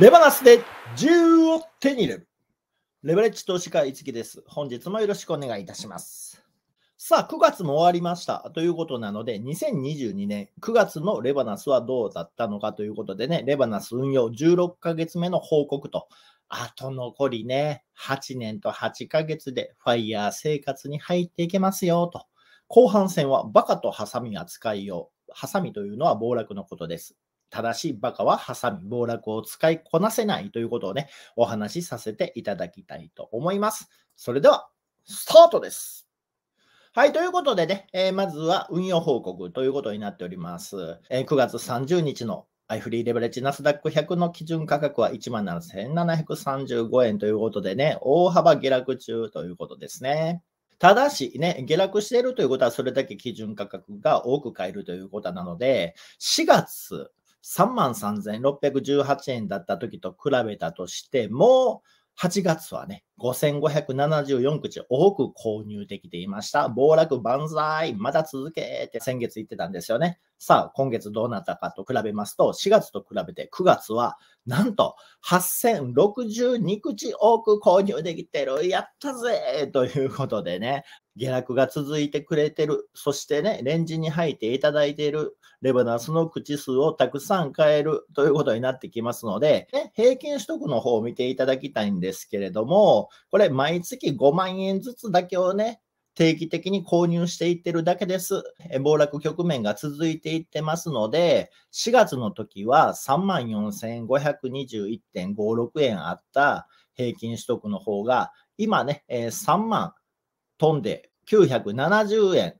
レバナスで10を手に入れる。レバレッジ投資家、いつきです。本日もよろしくお願いいたします。さあ、9月も終わりましたということなので、2022年9月のレバナスはどうだったのかということでね、レバナス運用16ヶ月目の報告と、あと残りね、8年と8ヶ月でファイヤー生活に入っていけますよと。後半戦はバカとハサミが使いよう。ハサミというのは暴落のことです。ただし、バカはハサミ、暴落を使いこなせないということをね、お話しさせていただきたいと思います。それでは、スタートです。はい、ということでね、えー、まずは運用報告ということになっております。えー、9月30日のアイフリーレベレッジナスダック100の基準価格は17,735円ということでね、大幅下落中ということですね。ただしね、下落しているということは、それだけ基準価格が多く買えるということなので、4月33,618円だった時と比べたとしても、8月はね、5574口多く購入できていました。暴落万歳、まだ続けって先月言ってたんですよね。さあ、今月どうなったかと比べますと、4月と比べて9月は、なんと、8062口多く購入できてる、やったぜということでね、下落が続いてくれてる、そしてね、レンジに入っていただいている、レバナスの口数をたくさん変えるということになってきますので、ね、平均取得の方を見ていただきたいんですけれども、これ、毎月5万円ずつだけをね、定期的に購入していってるだけです。暴落局面が続いていってますので、4月の時は34,521.56円あった平均取得の方が、今ね、3万飛んで970円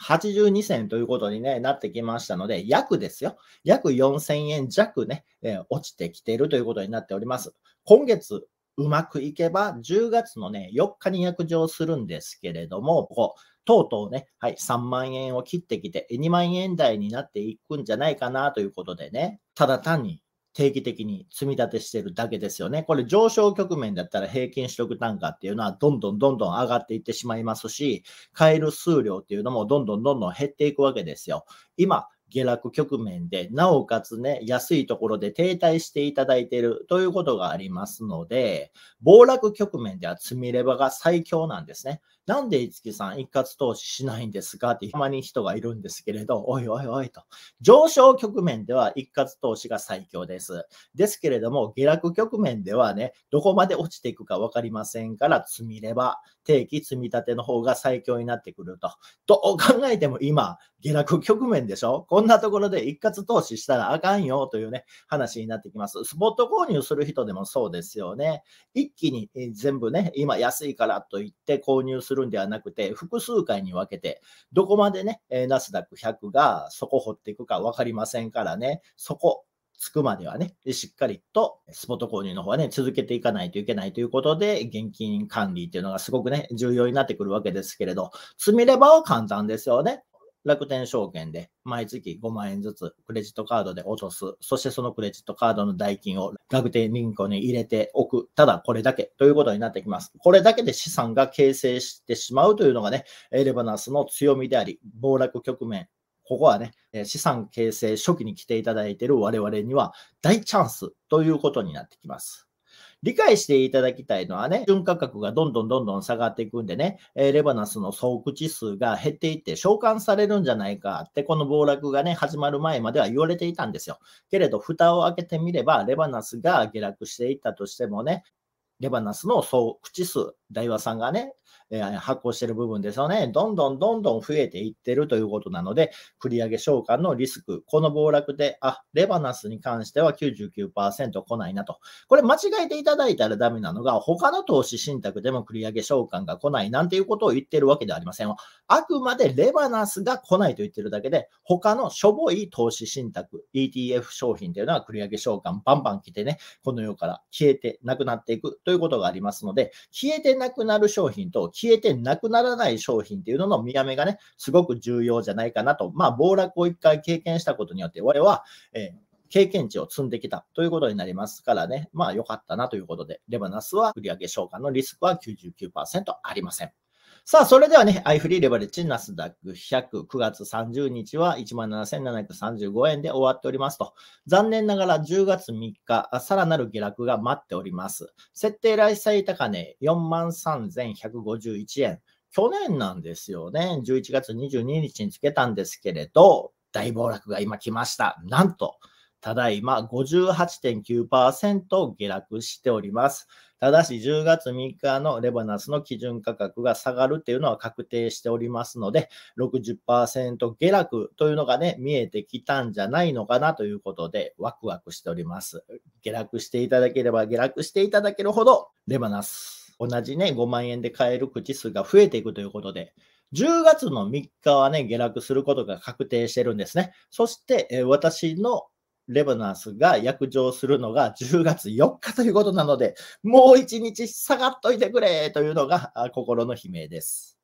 82銭ということに、ね、なってきましたので、約ですよ。約4000円弱ね、落ちてきているということになっております。今月うまくいけば、10月のね、4日に約定するんですけれども、こう、とうとうね、はい、3万円を切ってきて、2万円台になっていくんじゃないかなということでね、ただ単に定期的に積み立てしてるだけですよね。これ上昇局面だったら平均取得単価っていうのはどんどんどんどん上がっていってしまいますし、買える数量っていうのもどんどんどんどん減っていくわけですよ。今、下落局面で、なおかつね、安いところで停滞していただいているということがありますので、暴落局面では積みレバが最強なんですね。なんで五木さん一括投資しないんですかってたまに人がいるんですけれど、おいおいおいと。上昇局面では一括投資が最強です。ですけれども、下落局面ではね、どこまで落ちていくかわかりませんから、積みれば定期積み立ての方が最強になってくると。どう考えても今、下落局面でしょこんなところで一括投資したらあかんよというね、話になってきます。スポット購入する人でもそうですよね。一気に全部ね、今安いからと言って購入するんではなくて、複数回に分けて、どこまでね、ナスダック100がそこ掘っていくか分かりませんからね、そこ、つくまではね、しっかりとスポット購入の方はね、続けていかないといけないということで、現金管理っていうのがすごくね、重要になってくるわけですけれど、積みればは簡単ですよね。楽天証券で毎月5万円ずつクレジットカードで落とす。そしてそのクレジットカードの代金を楽天銀行に入れておく。ただこれだけということになってきます。これだけで資産が形成してしまうというのがね、エレバナスの強みであり、暴落局面。ここはね、資産形成初期に来ていただいている我々には大チャンスということになってきます。理解していただきたいのはね、純価格がどんどんどんどん下がっていくんでね、えレバナスの総口数が減っていって召喚されるんじゃないかって、この暴落がね、始まる前までは言われていたんですよ。けれど、蓋を開けてみれば、レバナスが下落していったとしてもね、レバナスの総口数、大和さんがね、え発行している部分ですよね。どんどんどんどん増えていってるということなので、繰り上げ償還のリスク、この暴落で、あ、レバナスに関しては99%来ないなと。これ間違えていただいたらダメなのが、他の投資信託でも繰り上げ償還が来ないなんていうことを言ってるわけではありません。あくまでレバナスが来ないと言ってるだけで、他のしょぼい投資信託、ETF 商品というのは繰り上げ償還バンバン来てね、この世から消えてなくなっていくということがありますので、消えてなくなる商品と消消えてなくならない商品っていうのの見やめがね、すごく重要じゃないかなと。まあ、暴落を一回経験したことによって、我は、えー経験値を積んできたということになりますからね、まあ良かったなということで、レバナスは売上償還のリスクは99%ありません。さあ、それではね、アイフリーレバレッジ、ナスダック100、9月30日は17,735円で終わっておりますと。残念ながら10月3日、さらなる下落が待っております。設定来最高値43,151円。去年なんですよね。11月22日につけたんですけれど、大暴落が今来ました。なんと、ただいま58.9%下落しております。ただし10月3日のレバナスの基準価格が下がるっていうのは確定しておりますので、60%下落というのがね、見えてきたんじゃないのかなということで、ワクワクしております。下落していただければ下落していただけるほど、レバナス、同じね、5万円で買える口数が増えていくということで、10月の3日はね、下落することが確定してるんですね。そして、え私のレバナンスが約定するのが10月4日ということなので、もう1日下がっといてくれというのが心の悲鳴です。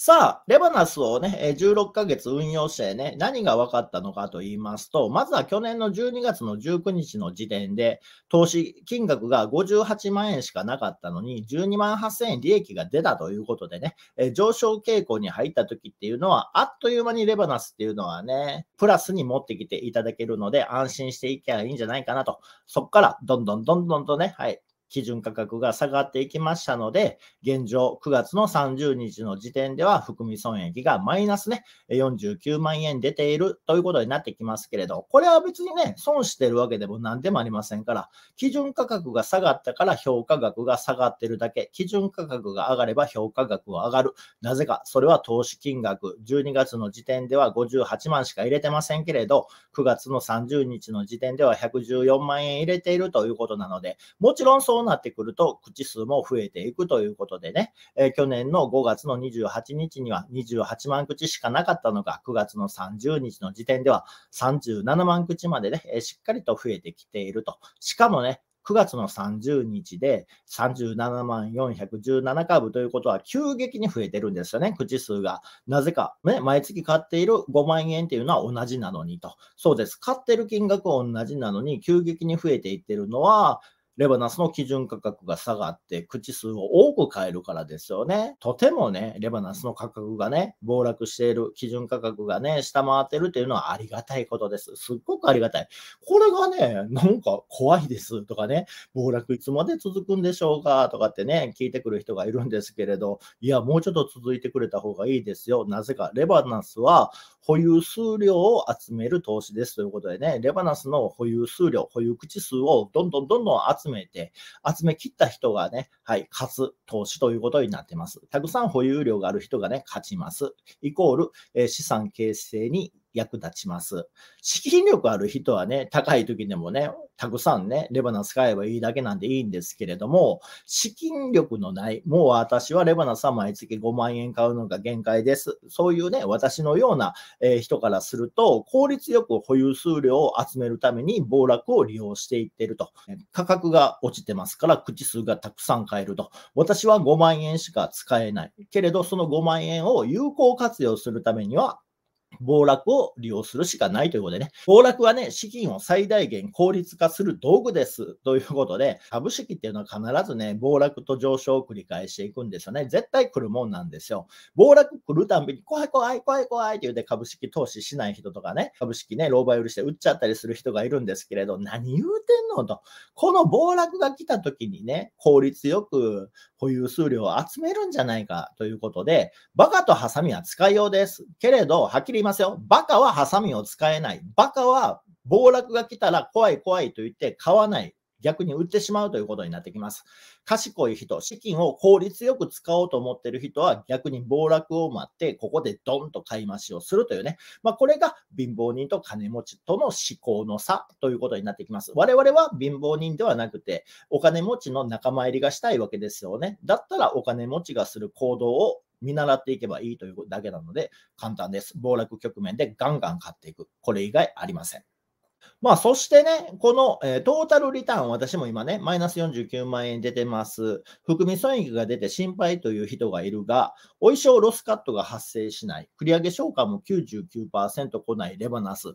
さあ、レバナスをね、16ヶ月運用してね、何が分かったのかと言いますと、まずは去年の12月の19日の時点で、投資金額が58万円しかなかったのに、12万8000円利益が出たということでね、上昇傾向に入った時っていうのは、あっという間にレバナスっていうのはね、プラスに持ってきていただけるので、安心していけばいいんじゃないかなと、そこからどんどんどんどんとね、はい、基準価格が下がっていきましたので、現状9月の30日の時点では含み損益がマイナスね、49万円出ているということになってきますけれど、これは別にね、損してるわけでも何でもありませんから、基準価格が下がったから評価額が下がってるだけ、基準価格が上がれば評価額は上がる。なぜか、それは投資金額、12月の時点では58万しか入れてませんけれど、9月の30日の時点では114万円入れているということなので、もちろんそうそうなってくると、口数も増えていくということでね、え去年の5月の28日には28万口しかなかったのが、9月の30日の時点では37万口までね、えしっかりと増えてきていると。しかもね、9月の30日で37万417株ということは急激に増えてるんですよね、口数が。なぜか、ね、毎月買っている5万円っていうのは同じなのにと。そうです。買ってる金額は同じなのに急激に増えていってるのは、レバナスの基準価格が下がって口数を多く変えるからですよね。とてもね、レバナスの価格がね、暴落している、基準価格がね、下回ってるっていうのはありがたいことです。すっごくありがたい。これがね、なんか怖いですとかね、暴落いつまで続くんでしょうかとかってね、聞いてくる人がいるんですけれど、いや、もうちょっと続いてくれた方がいいですよ。なぜか、レバナスは保有数量を集める投資ですということでね、レバナスの保有数量、保有口数をどんどんどんどん集め集めて、集め切った人がね、はい、勝つ投資ということになってます。たくさん保有量がある人がね、勝ちます。イコール、え資産形成に役立ちます。資金力ある人はね、高い時でもね、たくさんね、レバナ使えばいいだけなんでいいんですけれども、資金力のない、もう私はレバナさん毎月5万円買うのが限界です。そういうね、私のような、え人からすると、効率よく保有数量を集めるために暴落を利用していってると。価格が落ちてますから、口数がたくさん買えると。私は5万円しか使えない。けれど、その5万円を有効活用するためには、暴落を利用するしかないということでね、暴落はね、資金を最大限効率化する道具ですということで、株式っていうのは必ずね、暴落と上昇を繰り返していくんですよね。絶対来るもんなんですよ。暴落来るたんびに、怖い怖い怖い怖いって言うて株式投資しない人とかね、株式ね、老婆売りして売っちゃったりする人がいるんですけれど、何言うてんのと。この暴落が来た時にね、効率よく保有数量を集めるんじゃないかということで、バカとハサミは使いようです。けれど、はっきりますよ。バカはハサミを使えない。バカは暴落が来たら怖い怖いと言って買わない。逆に売ってしまうということになってきます。賢い人、資金を効率よく使おうと思ってる人は逆に暴落を待って、ここでドンと買い増しをするというね。まあ、これが貧乏人と金持ちとの思考の差ということになってきます。我々は貧乏人ではなくて、お金持ちの仲間入りがしたいわけですよね。だったらお金持ちがする行動を見習っていけばいいというだけなので、簡単です。暴落局面でガンガン買っていく。これ以外ありません。まあ、そしてね、この、えー、トータルリターン、私も今ね、マイナス49万円出てます。含み損益が出て心配という人がいるが、お衣装ロスカットが発生しない、繰り上げ償還も99%来ないレバナス、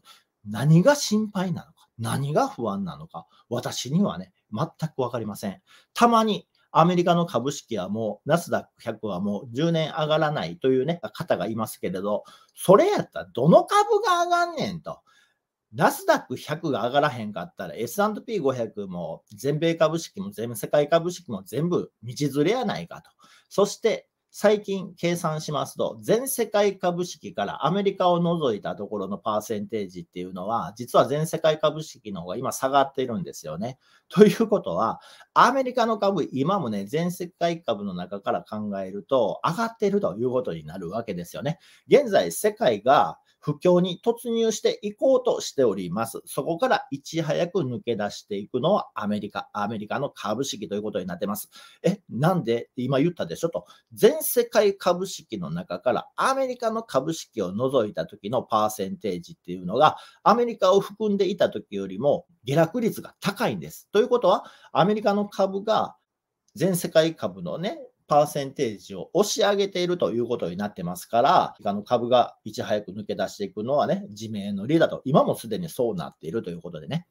何が心配なのか、何が不安なのか、私にはね、全く分かりません。たまにアメリカの株式はもう、ナスダック100はもう10年上がらないというね、方がいますけれど、それやったらどの株が上がんねんと。ナスダック100が上がらへんかったら S&P500 も全米株式も全世界株式も全部道連れやないかと。そして最近計算しますと、全世界株式からアメリカを除いたところのパーセンテージっていうのは、実は全世界株式の方が今下がってるんですよね。ということは、アメリカの株、今もね、全世界株の中から考えると、上がってるということになるわけですよね。現在、世界が不況に突入していこうとしております。そこからいち早く抜け出していくのはアメリカ、アメリカの株式ということになってます。え、なんで今言ったでしょと。全世界株式の中からアメリカの株式を除いた時のパーセンテージっていうのが、アメリカを含んでいた時よりも下落率が高いんです。ということは、アメリカの株が全世界株のね、パーセンテージを押し上げているということになってますから、あの株がいち早く抜け出していくのはね、自明の理だと、今もすでにそうなっているということでね。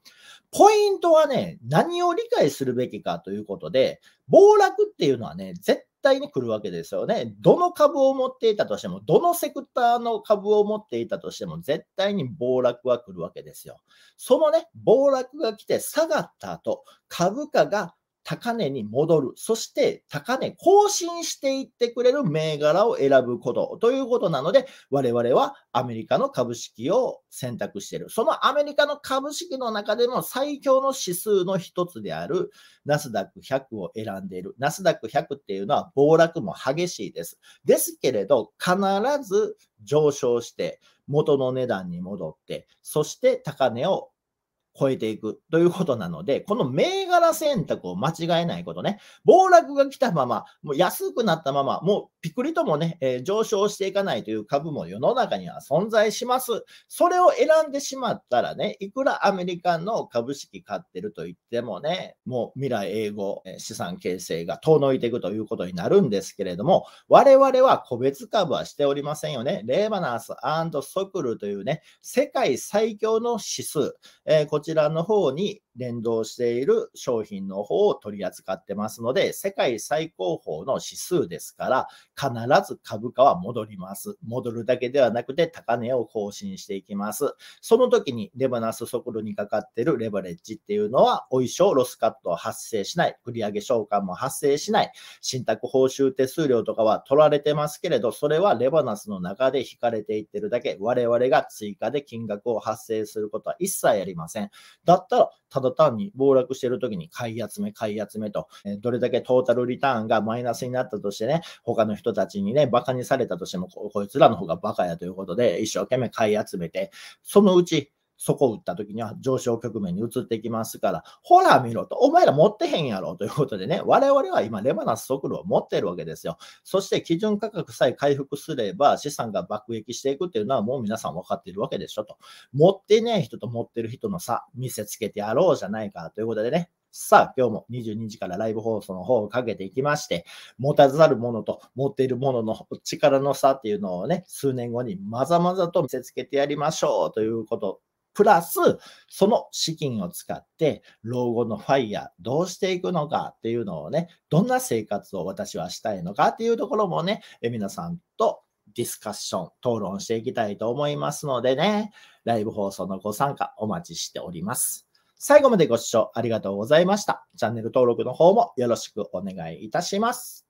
ポイントはね、何を理解するべきかということで、暴落っていうのはね、絶対に来るわけですよね。どの株を持っていたとしても、どのセクターの株を持っていたとしても、絶対に暴落は来るわけですよ。そのね、暴落が来て下がった後、株価が高値に戻る。そして高値更新していってくれる銘柄を選ぶことということなので、我々はアメリカの株式を選択している。そのアメリカの株式の中でも最強の指数の一つであるナスダック100を選んでいる。ナスダック100っていうのは暴落も激しいです。ですけれど、必ず上昇して、元の値段に戻って、そして高値を超えていくということなので、この銘柄選択を間違えないことね、暴落が来たまま、もう安くなったまま、もうピクリともね、えー、上昇していかないという株も世の中には存在します。それを選んでしまったらね、いくらアメリカの株式買ってると言ってもね、もう未来英語、資産形成が遠のいていくということになるんですけれども、我々は個別株はしておりませんよね。レーバナースソクルというね、世界最強の指数、えーちらの方に連動している商品の方を取り扱ってますので、世界最高峰の指数ですから、必ず株価は戻ります。戻るだけではなくて、高値を更新していきます。その時にレバナス速度にかかってるレバレッジっていうのは、お衣装ロスカットは発生しない、繰上償還も発生しない、信託報酬手数料とかは取られてますけれど、それはレバナスの中で引かれていってるだけ、我々が追加で金額を発生することは一切ありません。だったら、だ単に暴落してる時に買い集め、買い集めと、えどれだけトータルリターンがマイナスになったとしてね、他の人たちにね、馬鹿にされたとしても、こいつらの方がバカやということで、一生懸命買い集めて、そのうち、そこを打った時には上昇局面に移ってきますから、ほら見ろと、お前ら持ってへんやろということでね、我々は今レバナス速度を持ってるわけですよ。そして基準価格さえ回復すれば資産が爆撃していくっていうのはもう皆さん分かっているわけでしょと。持ってねえ人と持ってる人の差見せつけてやろうじゃないかということでね、さあ、今日も22時からライブ放送の方をかけていきまして、持たざるものと持っているものの力の差っていうのをね、数年後にまざまざと見せつけてやりましょうということプラス、その資金を使って、老後のファイヤー、どうしていくのかっていうのをね、どんな生活を私はしたいのかっていうところもね、え皆さんとディスカッション、討論していきたいと思いますのでね、ライブ放送のご参加お待ちしております。最後までご視聴ありがとうございました。チャンネル登録の方もよろしくお願いいたします。